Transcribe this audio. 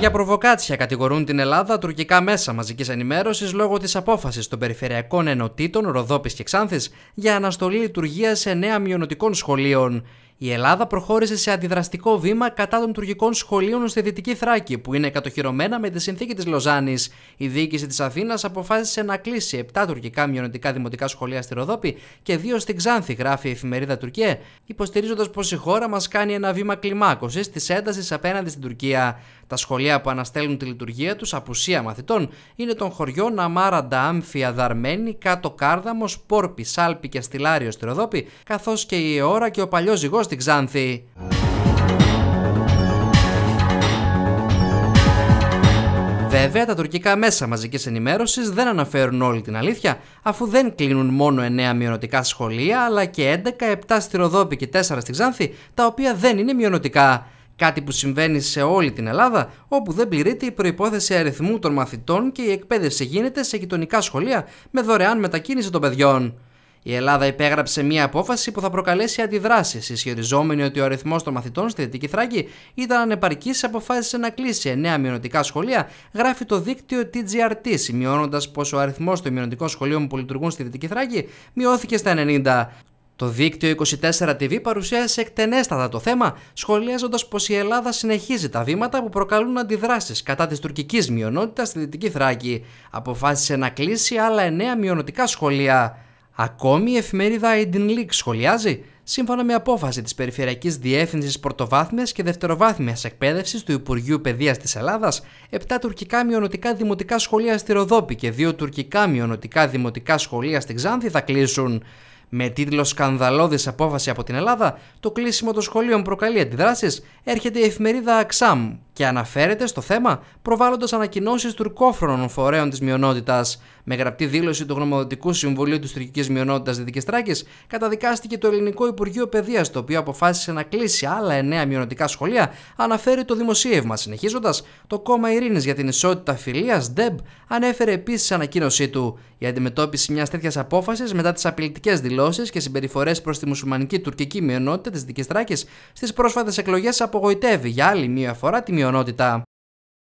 Για προβοκάτσια κατηγορούν την Ελλάδα τουρκικά μέσα μαζικής ενημέρωσης λόγω της απόφασης των περιφερειακών ενωτήτων Ροδόπης και Ξάνθης για αναστολή λειτουργία σε νέα μειονοτικών σχολείων. Η Ελλάδα προχώρησε σε αντιδραστικό βήμα κατά των τουρκικών σχολείων στη Δυτική Θράκη, που είναι κατοχυρωμένα με τη συνθήκη της Λοζάνης. Η διοίκηση της Αθήνας αποφάσισε να κλείσει 7 τουρκικά μειονοτικά δημοτικά σχολεία στη Ροδόπη και 2 στην Ξάνθη, γράφει η εφημερίδα Τουρκία, υποστηρίζοντας πως η χώρα μας κάνει ένα βήμα κλιμάκωσης της έντασης απέναντι στην Τουρκία. Τα σχολεία που αναστέλνουν τη λειτουργία τους, απουσία μαθητών, είναι των χωριών Αμάραντα, Άμφια, Δαρμένη, Κάτω Κάρδαμος, Πόρπη, Σάλπη και Στυλάριο Ροδόπη, καθώς και η Εώρα και ο παλιός ζυγός στην Ξάνθη. Βέβαια, τα τουρκικά μέσα μαζικής ενημέρωσης δεν αναφέρουν όλη την αλήθεια, αφού δεν κλείνουν μόνο 9 μειονωτικά σχολεία, αλλά και 11, 7 στη Ροδόπη και 4 στη Ξάνθη, τα οποία δεν είναι μειονωτικά. Κάτι που συμβαίνει σε όλη την Ελλάδα, όπου δεν πληρείται η προπόθεση αριθμού των μαθητών και η εκπαίδευση γίνεται σε γειτονικά σχολεία με δωρεάν μετακίνηση των παιδιών. Η Ελλάδα υπέγραψε μια απόφαση που θα προκαλέσει αντιδράσεις, ισχυριζόμενη ότι ο αριθμός των μαθητών στη Δυτική Θράκη ήταν ανεπαρκής, αποφάσισε να κλείσει 9 μειωνοτικά σχολεία, γράφει το δίκτυο TGRT, σημειώνοντας πως ο αριθμός των μειωνοτικών σχολείων που λειτουργούν στη Δυτική Θράκη μειώθηκε στα 90. Το δίκτυο 24 TV παρουσίασε εκτενέστατα το θέμα, σχολιάζοντας πως η Ελλάδα συνεχίζει τα βήματα που προκαλούν αντιδράσεις κατά της τουρκικής μειονότητας στη Δυτική Θράκη. Αποφάσισε να κλείσει άλλα εννέα μειονοτικά σχολεία. Ακόμη η εφημερίδα Aiden League σχολιάζει σύμφωνα με απόφαση της Περιφερειακής Διεύθυνσης Πρωτοβάθμιας και Δευτεροβάθμιας Εκπαίδευσης του Υπουργείου Παιδείας της Ελλάδας, 7 τουρκικά μειονοτικά δημοτικά σχολεία στη Ροδόπη και 2 τουρκικά μειονοτικά δημοτικά σχολεία στην Ξάνθη θα κλείσουν. Με τίτλο Σκανδαλώδης απόφαση από την Ελλάδα, το κλείσιμο των σχολείων προκαλεί αντιδράσεις, έρχεται η εφημερίδα Αξάμ και αναφέρεται στο θέμα προβάλλοντας ανακοινώσεις τουρκόφρονων φορέων της μειονότητας. Με γραπτή δήλωση του Γνωμοδοτικού Συμβουλίου της Τουρκικής Μειονότητας Δυτικής Τράκης, καταδικάστηκε το Ελληνικό Υπουργείο Παιδείας, το οποίο αποφάσισε να κλείσει άλλα εννέα μειονοτικά σχολεία, αναφέρει το δημοσίευμα. Συνεχίζοντας, το Κόμμα Ειρήνης για την Ισότητα Φιλίας, ΔΕΜ, ανέφερε επίσης ανακοίνωσή του. Η αντιμετώπιση μιας τέτοιας απόφασης μετά τις απειλητικές δηλώσεις και συμπεριφορές προς τη μουσουλμανική τουρκική μειονότητα της Δυτικής Τράκης στις πρόσφατες εκλογές απογοητεύει για άλλη μία φορά τη μειονότητα πλειονότητα